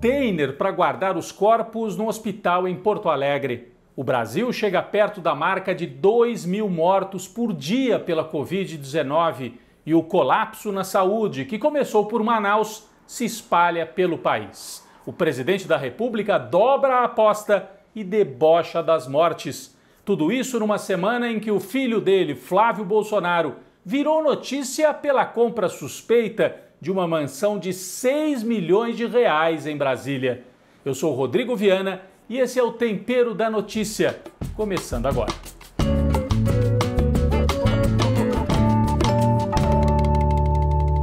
container para guardar os corpos no hospital em Porto Alegre. O Brasil chega perto da marca de 2 mil mortos por dia pela Covid-19 e o colapso na saúde, que começou por Manaus, se espalha pelo país. O presidente da República dobra a aposta e debocha das mortes. Tudo isso numa semana em que o filho dele, Flávio Bolsonaro, virou notícia pela compra suspeita de uma mansão de 6 milhões de reais em Brasília. Eu sou Rodrigo Viana e esse é o Tempero da Notícia, começando agora.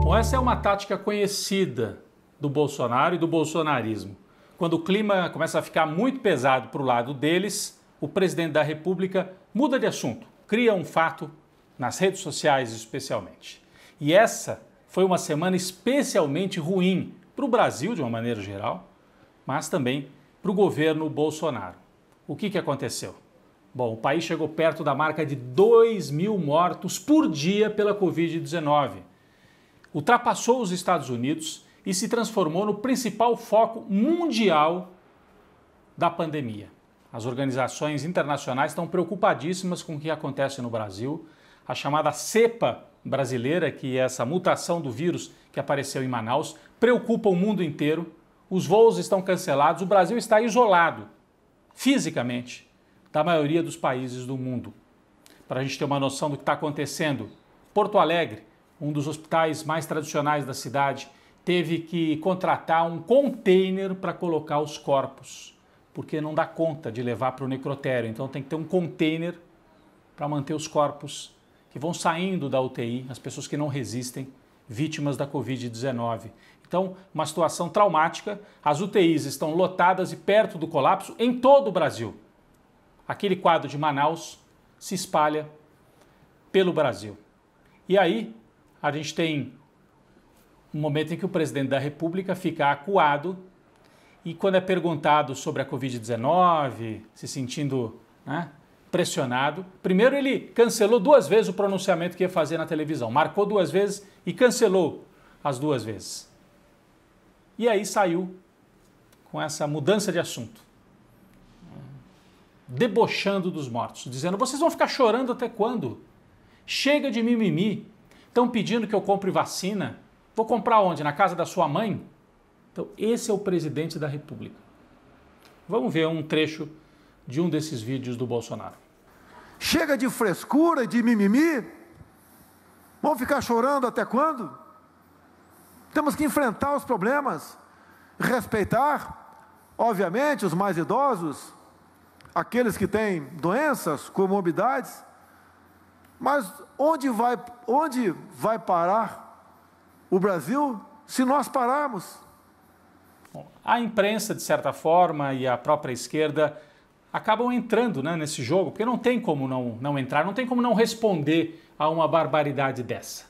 Bom, essa é uma tática conhecida do Bolsonaro e do bolsonarismo. Quando o clima começa a ficar muito pesado para o lado deles, o presidente da República muda de assunto, cria um fato, nas redes sociais especialmente. E essa foi uma semana especialmente ruim para o Brasil, de uma maneira geral, mas também para o governo Bolsonaro. O que, que aconteceu? Bom, o país chegou perto da marca de 2 mil mortos por dia pela Covid-19. Ultrapassou os Estados Unidos e se transformou no principal foco mundial da pandemia. As organizações internacionais estão preocupadíssimas com o que acontece no Brasil. A chamada cepa brasileira, que é essa mutação do vírus que apareceu em Manaus, preocupa o mundo inteiro. Os voos estão cancelados, o Brasil está isolado fisicamente da maioria dos países do mundo. Para a gente ter uma noção do que está acontecendo, Porto Alegre, um dos hospitais mais tradicionais da cidade, teve que contratar um container para colocar os corpos, porque não dá conta de levar para o necrotério. Então tem que ter um container para manter os corpos que vão saindo da UTI, as pessoas que não resistem, vítimas da Covid-19. Então, uma situação traumática. As UTIs estão lotadas e perto do colapso em todo o Brasil. Aquele quadro de Manaus se espalha pelo Brasil. E aí, a gente tem um momento em que o presidente da República fica acuado e, quando é perguntado sobre a Covid-19, se sentindo né, pressionado. Primeiro, ele cancelou duas vezes o pronunciamento que ia fazer na televisão. Marcou duas vezes e cancelou as duas vezes. E aí saiu com essa mudança de assunto. Debochando dos mortos, dizendo: vocês vão ficar chorando até quando? Chega de mimimi. Estão pedindo que eu compre vacina. Vou comprar onde? Na casa da sua mãe? Então, esse é o presidente da República. Vamos ver um trecho de um desses vídeos do Bolsonaro. Chega de frescura, de mimimi. Vão ficar chorando até quando? Temos que enfrentar os problemas, respeitar, obviamente, os mais idosos, aqueles que têm doenças, comorbidades, mas onde vai, onde vai parar o Brasil se nós pararmos? A imprensa, de certa forma, e a própria esquerda acabam entrando né, nesse jogo, porque não tem como não, não entrar, não tem como não responder a uma barbaridade dessa.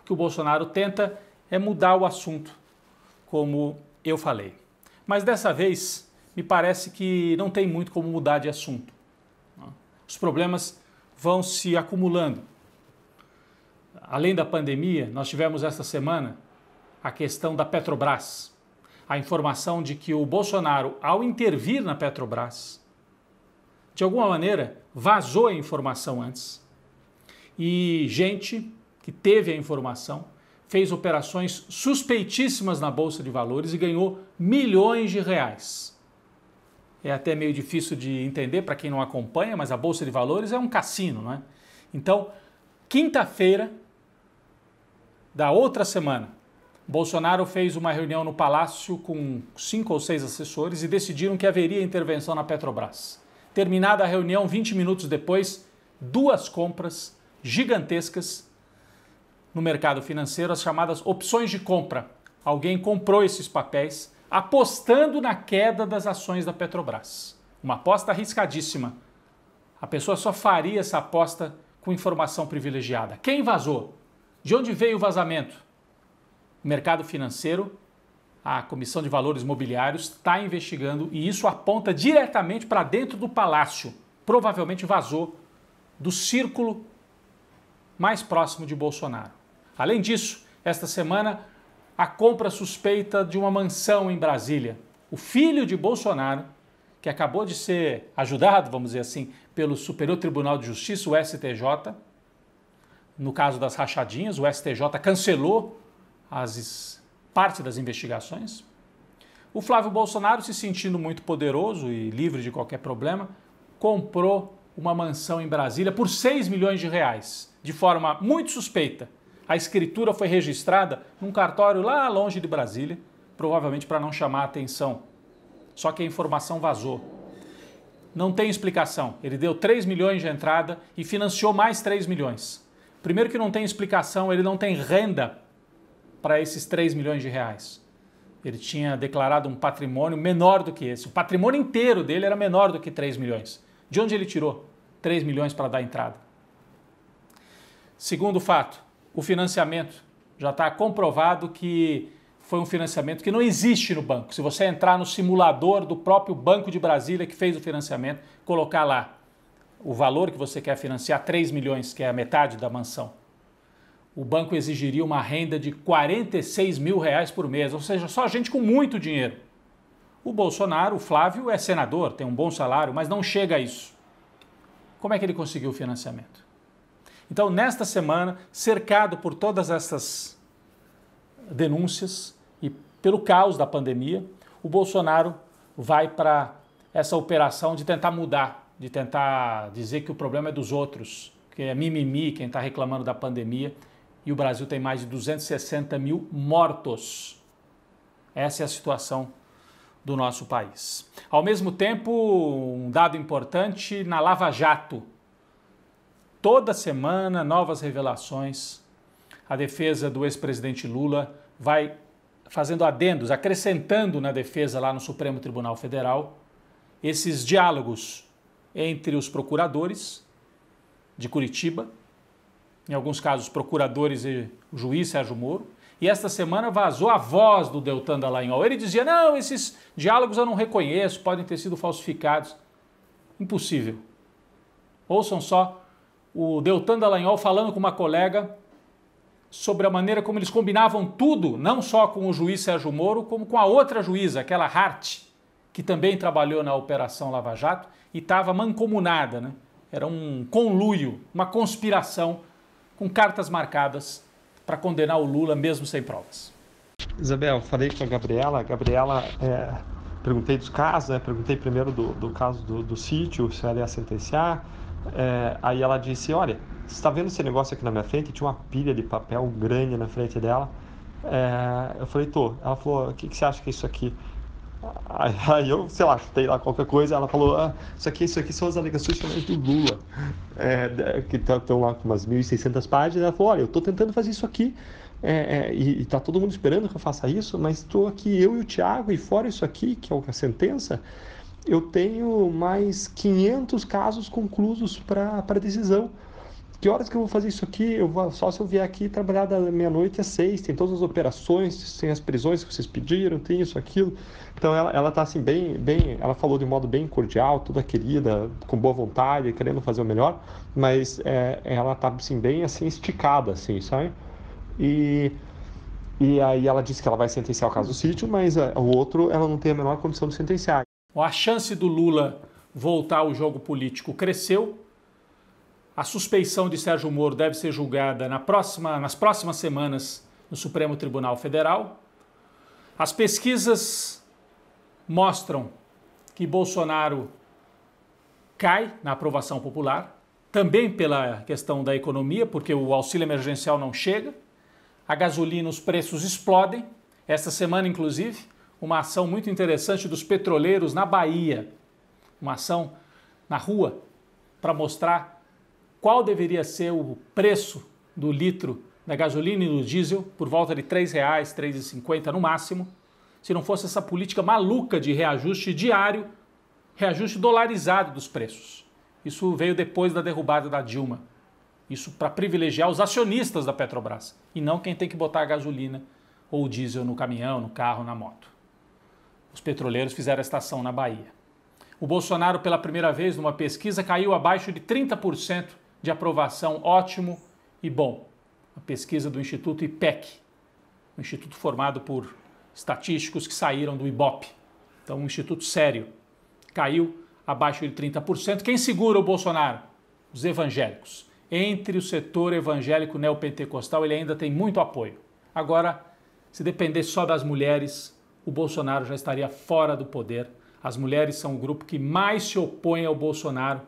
O que o Bolsonaro tenta é mudar o assunto, como eu falei. Mas dessa vez, me parece que não tem muito como mudar de assunto. Os problemas vão se acumulando. Além da pandemia, nós tivemos esta semana a questão da Petrobras. A informação de que o Bolsonaro, ao intervir na Petrobras, de alguma maneira, vazou a informação antes. E gente que teve a informação fez operações suspeitíssimas na bolsa de valores e ganhou milhões de reais. É até meio difícil de entender para quem não acompanha, mas a bolsa de valores é um cassino, não é? Então, quinta-feira da outra semana, Bolsonaro fez uma reunião no palácio com cinco ou seis assessores e decidiram que haveria intervenção na Petrobras. Terminada a reunião, 20 minutos depois, duas compras gigantescas no mercado financeiro, as chamadas opções de compra. Alguém comprou esses papéis apostando na queda das ações da Petrobras. Uma aposta arriscadíssima. A pessoa só faria essa aposta com informação privilegiada. Quem vazou? De onde veio o vazamento? O mercado financeiro a Comissão de Valores Mobiliários está investigando e isso aponta diretamente para dentro do palácio. Provavelmente vazou do círculo mais próximo de Bolsonaro. Além disso, esta semana, a compra suspeita de uma mansão em Brasília. O filho de Bolsonaro, que acabou de ser ajudado, vamos dizer assim, pelo Superior Tribunal de Justiça, o STJ, no caso das rachadinhas, o STJ cancelou as parte das investigações. O Flávio Bolsonaro, se sentindo muito poderoso e livre de qualquer problema, comprou uma mansão em Brasília por 6 milhões de reais, de forma muito suspeita. A escritura foi registrada num cartório lá longe de Brasília, provavelmente para não chamar a atenção. Só que a informação vazou. Não tem explicação. Ele deu 3 milhões de entrada e financiou mais 3 milhões. Primeiro que não tem explicação, ele não tem renda para esses 3 milhões de reais. Ele tinha declarado um patrimônio menor do que esse. O patrimônio inteiro dele era menor do que 3 milhões. De onde ele tirou 3 milhões para dar entrada? Segundo fato, o financiamento. Já está comprovado que foi um financiamento que não existe no banco. Se você entrar no simulador do próprio Banco de Brasília que fez o financiamento, colocar lá o valor que você quer financiar, 3 milhões, que é a metade da mansão o banco exigiria uma renda de 46 mil reais por mês, ou seja, só gente com muito dinheiro. O Bolsonaro, o Flávio, é senador, tem um bom salário, mas não chega a isso. Como é que ele conseguiu o financiamento? Então, nesta semana, cercado por todas essas denúncias e pelo caos da pandemia, o Bolsonaro vai para essa operação de tentar mudar, de tentar dizer que o problema é dos outros, que é mimimi quem está reclamando da pandemia e o Brasil tem mais de 260 mil mortos. Essa é a situação do nosso país. Ao mesmo tempo, um dado importante na Lava Jato. Toda semana, novas revelações. A defesa do ex-presidente Lula vai fazendo adendos, acrescentando na defesa lá no Supremo Tribunal Federal esses diálogos entre os procuradores de Curitiba em alguns casos, procuradores e o juiz Sérgio Moro. E esta semana vazou a voz do Deltan Dallagnol. Ele dizia: não, esses diálogos eu não reconheço, podem ter sido falsificados. Impossível. Ouçam só o Deltan Dallagnol falando com uma colega sobre a maneira como eles combinavam tudo, não só com o juiz Sérgio Moro, como com a outra juíza, aquela Hart, que também trabalhou na Operação Lava Jato e estava mancomunada, né? Era um conluio, uma conspiração com cartas marcadas para condenar o Lula, mesmo sem provas. Isabel, falei com a Gabriela. A Gabriela, é, perguntei dos casos, né? perguntei primeiro do, do caso do, do sítio, se ela ia sentenciar. É, aí ela disse: Olha, você está vendo esse negócio aqui na minha frente? Tinha uma pilha de papel grande na frente dela. É, eu falei: Tô. Ela falou: O que, que você acha que é isso aqui? Aí eu, sei lá, chutei lá qualquer coisa, ela falou, ah, isso aqui, isso aqui são as alegações do Lula, é, que estão tá, lá com umas 1.600 páginas, ela falou, olha, eu estou tentando fazer isso aqui, é, é, e está todo mundo esperando que eu faça isso, mas estou aqui, eu e o Tiago, e fora isso aqui, que é a sentença, eu tenho mais 500 casos conclusos para decisão que horas que eu vou fazer isso aqui? Eu vou, só se eu vier aqui trabalhar da meia-noite às seis, tem todas as operações, tem as prisões que vocês pediram, tem isso, aquilo. Então ela, ela tá assim, bem, bem, ela falou de modo bem cordial, toda querida, com boa vontade, querendo fazer o melhor, mas é, ela tá assim, bem assim, esticada, assim, sabe? E, e aí ela disse que ela vai sentenciar o caso do sítio, mas é, o outro ela não tem a menor condição de sentenciar. A chance do Lula voltar ao jogo político cresceu a suspeição de Sérgio Moro deve ser julgada na próxima, nas próximas semanas no Supremo Tribunal Federal. As pesquisas mostram que Bolsonaro cai na aprovação popular, também pela questão da economia, porque o auxílio emergencial não chega. A gasolina, os preços explodem. Esta semana, inclusive, uma ação muito interessante dos petroleiros na Bahia, uma ação na rua para mostrar qual deveria ser o preço do litro da gasolina e do diesel, por volta de R$ 3,00, R$ 3,50 no máximo, se não fosse essa política maluca de reajuste diário, reajuste dolarizado dos preços. Isso veio depois da derrubada da Dilma. Isso para privilegiar os acionistas da Petrobras e não quem tem que botar a gasolina ou o diesel no caminhão, no carro, na moto. Os petroleiros fizeram a estação na Bahia. O Bolsonaro, pela primeira vez numa pesquisa, caiu abaixo de 30% de aprovação ótimo e bom. A pesquisa do Instituto IPEC, um instituto formado por estatísticos que saíram do IBOP. Então, um instituto sério. Caiu abaixo de 30%. Quem segura o Bolsonaro? Os evangélicos. Entre o setor evangélico neopentecostal, ele ainda tem muito apoio. Agora, se depender só das mulheres, o Bolsonaro já estaria fora do poder. As mulheres são o grupo que mais se opõe ao Bolsonaro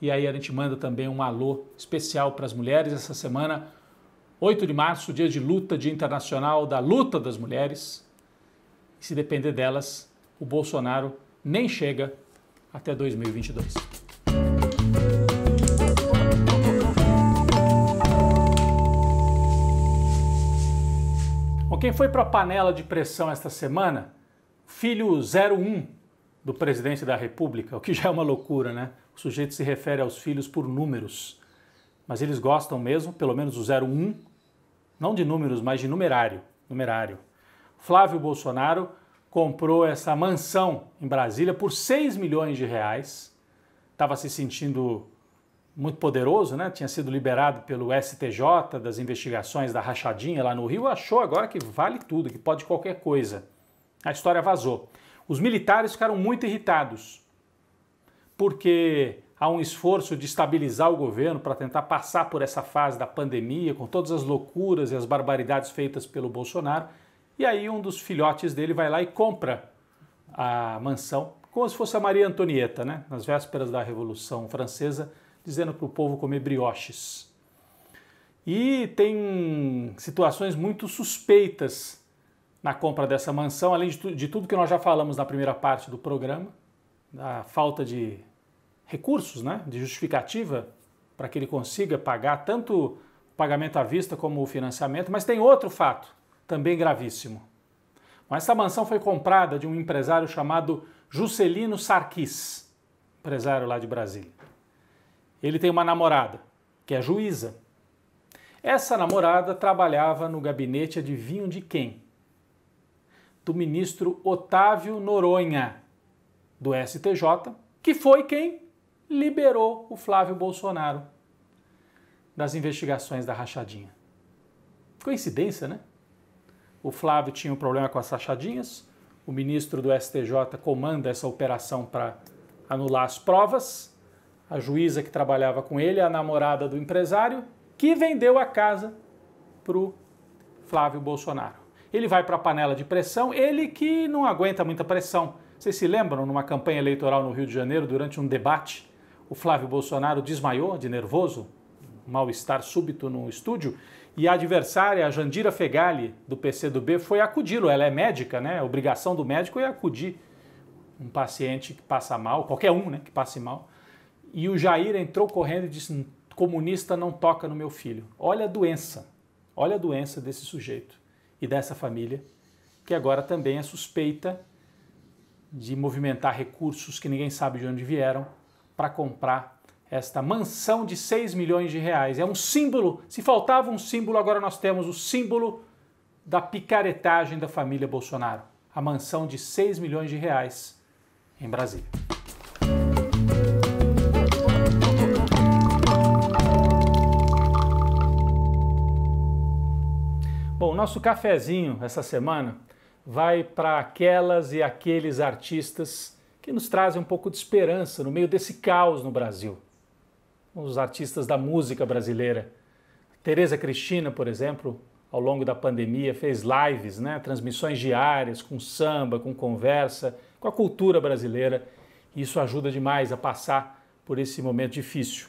e aí a gente manda também um alô especial para as mulheres essa semana. 8 de março, dia de luta, dia internacional da luta das mulheres. E se depender delas, o Bolsonaro nem chega até 2022. Bom, quem foi para a panela de pressão esta semana? Filho 01 do presidente da República, o que já é uma loucura, né? o sujeito se refere aos filhos por números. Mas eles gostam mesmo, pelo menos o 01, não de números, mas de numerário. numerário. Flávio Bolsonaro comprou essa mansão em Brasília por 6 milhões de reais. Estava se sentindo muito poderoso, né? Tinha sido liberado pelo STJ das investigações da rachadinha lá no Rio, achou agora que vale tudo, que pode qualquer coisa. A história vazou. Os militares ficaram muito irritados porque há um esforço de estabilizar o governo para tentar passar por essa fase da pandemia, com todas as loucuras e as barbaridades feitas pelo Bolsonaro. E aí um dos filhotes dele vai lá e compra a mansão, como se fosse a Maria Antonieta, né? nas vésperas da Revolução Francesa, dizendo para o povo comer brioches. E tem situações muito suspeitas na compra dessa mansão, além de, tu, de tudo que nós já falamos na primeira parte do programa a falta de recursos, né, de justificativa para que ele consiga pagar tanto o pagamento à vista como o financiamento, mas tem outro fato também gravíssimo. Essa mansão foi comprada de um empresário chamado Juscelino Sarkis, empresário lá de Brasília. Ele tem uma namorada, que é juíza. Essa namorada trabalhava no gabinete, adivinham de quem? Do ministro Otávio Noronha, do STJ, que foi quem liberou o Flávio Bolsonaro das investigações da rachadinha. Coincidência, né? O Flávio tinha um problema com as rachadinhas, o ministro do STJ comanda essa operação para anular as provas, a juíza que trabalhava com ele, a namorada do empresário, que vendeu a casa para o Flávio Bolsonaro. Ele vai para a panela de pressão, ele que não aguenta muita pressão. Vocês se lembram, numa campanha eleitoral no Rio de Janeiro, durante um debate, o Flávio Bolsonaro desmaiou de nervoso, mal-estar súbito no estúdio, e a adversária, a Jandira Fegali, do PCdoB, foi acudi-lo. Ela é médica, né? A obrigação do médico é acudir um paciente que passa mal, qualquer um, né, que passe mal. E o Jair entrou correndo e disse: comunista não toca no meu filho. Olha a doença, olha a doença desse sujeito e dessa família, que agora também é suspeita de movimentar recursos que ninguém sabe de onde vieram para comprar esta mansão de 6 milhões de reais. É um símbolo, se faltava um símbolo, agora nós temos o símbolo da picaretagem da família Bolsonaro. A mansão de 6 milhões de reais em Brasília. Bom, nosso cafezinho essa semana vai para aquelas e aqueles artistas que nos trazem um pouco de esperança no meio desse caos no Brasil. Os artistas da música brasileira. Tereza Cristina, por exemplo, ao longo da pandemia fez lives, né, transmissões diárias com samba, com conversa, com a cultura brasileira. E isso ajuda demais a passar por esse momento difícil.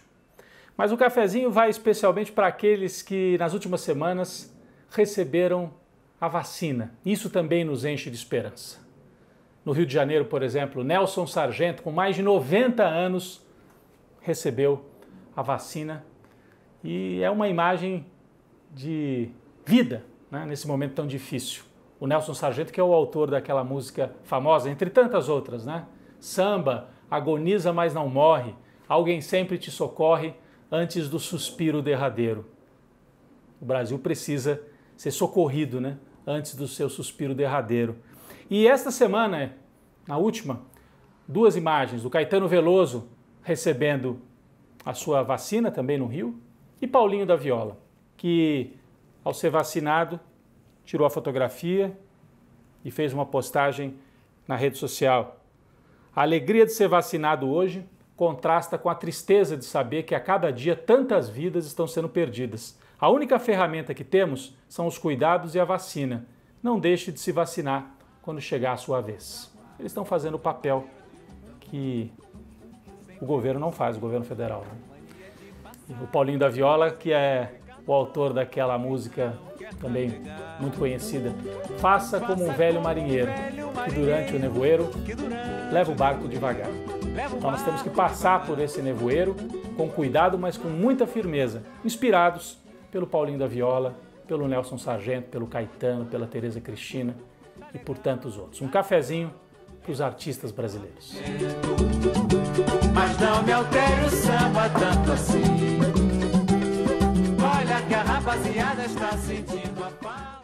Mas o cafezinho vai especialmente para aqueles que nas últimas semanas receberam a vacina. Isso também nos enche de esperança. No Rio de Janeiro, por exemplo, Nelson Sargento, com mais de 90 anos, recebeu a vacina e é uma imagem de vida né, nesse momento tão difícil. O Nelson Sargento, que é o autor daquela música famosa, entre tantas outras, né? Samba, agoniza, mas não morre. Alguém sempre te socorre antes do suspiro derradeiro. O Brasil precisa ser socorrido, né? Antes do seu suspiro derradeiro. E esta semana, na última, duas imagens do Caetano Veloso recebendo a sua vacina também no Rio e Paulinho da Viola, que ao ser vacinado tirou a fotografia e fez uma postagem na rede social. A alegria de ser vacinado hoje contrasta com a tristeza de saber que a cada dia tantas vidas estão sendo perdidas. A única ferramenta que temos são os cuidados e a vacina. Não deixe de se vacinar quando chegar a sua vez. Eles estão fazendo o papel que o governo não faz, o governo federal. Né? O Paulinho da Viola, que é o autor daquela música também muito conhecida, faça como um velho marinheiro que durante o nevoeiro leva o barco devagar. Então nós temos que passar por esse nevoeiro com cuidado, mas com muita firmeza, inspirados pelo Paulinho da Viola, pelo Nelson Sargento, pelo Caetano, pela Tereza Cristina e por tantos outros. Um cafezinho para os artistas brasileiros. Mas não me samba tanto assim. Olha que a rapaziada está sentindo a paz.